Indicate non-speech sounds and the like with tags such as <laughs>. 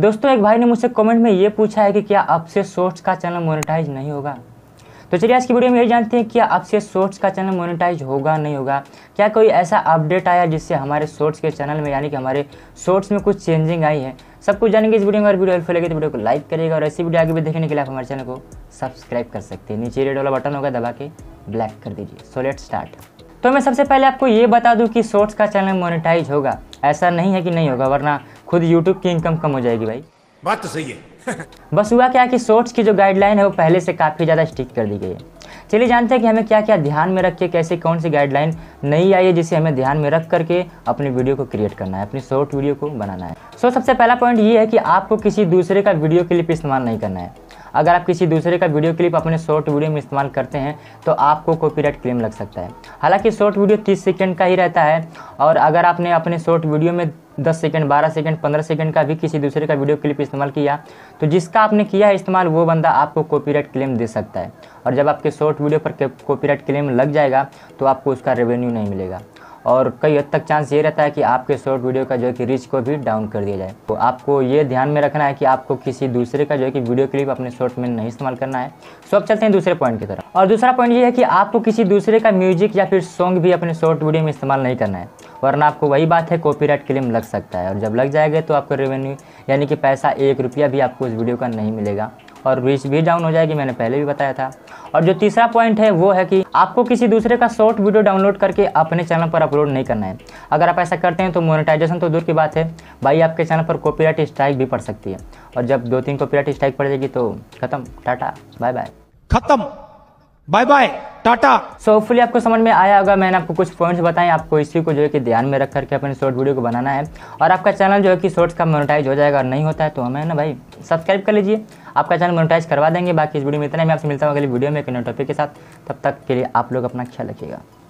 दोस्तों एक भाई ने मुझसे कमेंट में ये पूछा है कि क्या आपसे शॉर्ट्स का चैनल मोनेटाइज नहीं होगा तो चलिए आज की वीडियो में ये जानते हैं कि आपसे शॉर्ट्स का चैनल मोनेटाइज होगा नहीं होगा क्या कोई ऐसा अपडेट आया जिससे हमारे शॉर्ट्स के चैनल में यानी कि हमारे शॉर्ट्स में कुछ चेंजिंग आई है सब कुछ जानेंगे इस वीडियो में अगर वीडियो हेल्पफुल लगे तो वीडियो को लाइक करेगा और ऐसी वीडियो आगे भी देखने के लिए आप हमारे चैनल को सब्सक्राइब कर सकते हैं नीचे रेड वाला बटन होगा दबा के ब्लैक कर दीजिए सो लेट स्टार्ट तो मैं सबसे पहले आपको ये बता दूँ कि शॉर्ट्स का चैनल मोनेटाइज होगा ऐसा नहीं है कि नहीं होगा वरना खुद यूट्यूब की इनकम कम हो जाएगी भाई बात तो सही है <laughs> बस हुआ क्या कि शॉर्ट्स की जो गाइडलाइन है वो पहले से काफ़ी ज़्यादा स्टिक कर दी गई है चलिए जानते हैं कि हमें क्या क्या ध्यान में रख के कैसे कौन सी गाइडलाइन नई आई है जिसे हमें ध्यान में रख करके अपने वीडियो को क्रिएट करना है अपनी शॉर्ट वीडियो को बनाना है सो so, सबसे पहला पॉइंट ये है कि आपको किसी दूसरे का वीडियो क्लिप इस्तेमाल नहीं करना है अगर आप किसी दूसरे का वीडियो क्लिप अपने शॉर्ट वीडियो में इस्तेमाल करते हैं तो आपको कॉपीराइट क्लेम लग सकता है हालांकि शॉर्ट वीडियो तीस सेकेंड का ही रहता है और अगर आपने अपने शॉर्ट वीडियो में दस सेकेंड बारह सेकेंड पंद्रह सेकेंड का भी किसी दूसरे का वीडियो क्लिप इस्तेमाल किया तो जिसका आपने किया है इस्तेमाल वो बंदा आपको कॉपीराइट क्लेम दे सकता है और जब आपके शॉर्ट वीडियो पर कॉपीराइट क्लेम लग जाएगा तो आपको उसका रेवेन्यू नहीं मिलेगा और कई हद तक चांस ये रहता है कि आपके शॉर्ट वीडियो का जो है कि रीच को भी डाउन कर दिया जाए तो आपको ये ध्यान में रखना है कि आपको किसी दूसरे का जो है कि वीडियो क्लिप अपने शॉर्ट में नहीं इस्तेमाल करना है सो अब चलते हैं दूसरे पॉइंट की तरफ और दूसरा पॉइंट ये है कि आपको किसी दूसरे का म्यूजिक या फिर सॉन्ग भी अपने शॉर्ट वीडियो में इस्तेमाल नहीं करना है वरना आपको वही बात है कॉपी क्लेम लग सकता है और जब लग जाएगा तो आपका रेवेन्यू यानी कि पैसा एक रुपया भी आपको उस वीडियो का नहीं मिलेगा और रीच भी डाउन हो जाएगी मैंने पहले भी बताया था और जो तीसरा पॉइंट है वो है कि आपको किसी दूसरे का शॉर्ट वीडियो डाउनलोड करके अपने चैनल पर अपलोड नहीं करना है अगर आप ऐसा करते हैं तो मोनेटाइजेशन तो दूर की बात है भाई आपके चैनल पर कॉपीराइट स्ट्राइक भी पड़ सकती है और जब दो तीन कॉपीराइट स्ट्राइक पड़ जाएगी तो खत्म टाटा बाय बाय खत्म bye bye ta-ta so hopefully आपको समझ में आया होगा मैंने आपको कुछ पॉइंट्स बताए आपको इसी को जो है कि ध्यान में रख करके अपने शॉर्ट वीडियो को बनाना है और आपका चैनल जो है कि शॉर्ट्स का मोनेटाइज हो जाएगा और नहीं होता है तो हमें ना भाई सब्सक्राइब कर लीजिए आपका चैनल मोनिटाइज करवा देंगे बाकी इस वीडियो में इतना मैं आपसे मिलता हूँ अगली वीडियो में एक नए टॉपिक के साथ तब तक के लिए आप लोग अपना ख्याल रखिएगा